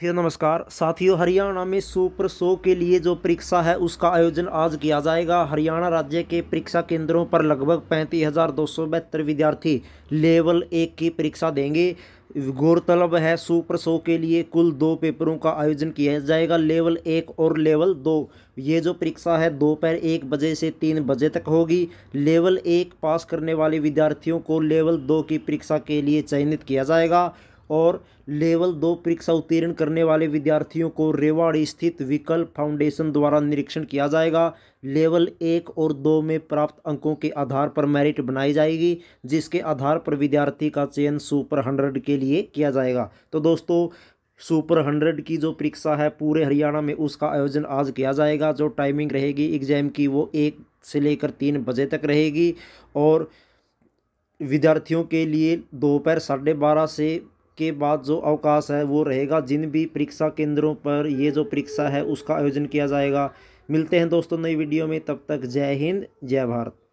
साथियों नमस्कार साथियों हरियाणा में सुपर सो के लिए जो परीक्षा है उसका आयोजन आज किया जाएगा हरियाणा राज्य के परीक्षा केंद्रों पर लगभग पैंतीस हज़ार दो सौ बहत्तर विद्यार्थी लेवल एक की परीक्षा देंगे गौरतलब है सुपर सो के लिए कुल दो पेपरों का आयोजन किया जाएगा लेवल एक और लेवल दो ये जो परीक्षा है दोपहर एक बजे से तीन बजे तक होगी लेवल एक पास करने वाले विद्यार्थियों को लेवल दो की परीक्षा के लिए चयनित किया जाएगा और लेवल दो परीक्षा उत्तीर्ण करने वाले विद्यार्थियों को रेवाड़ी स्थित विकल्प फाउंडेशन द्वारा निरीक्षण किया जाएगा लेवल एक और दो में प्राप्त अंकों के आधार पर मेरिट बनाई जाएगी जिसके आधार पर विद्यार्थी का चयन सुपर हंड्रेड के लिए किया जाएगा तो दोस्तों सुपर हंड्रेड की जो परीक्षा है पूरे हरियाणा में उसका आयोजन आज किया जाएगा जो टाइमिंग रहेगी एग्जाम की वो एक से लेकर तीन बजे तक रहेगी और विद्यार्थियों के लिए दोपहर साढ़े बारह से के बाद जो अवकाश है वो रहेगा जिन भी परीक्षा केंद्रों पर ये जो परीक्षा है उसका आयोजन किया जाएगा मिलते हैं दोस्तों नई वीडियो में तब तक जय हिंद जय भारत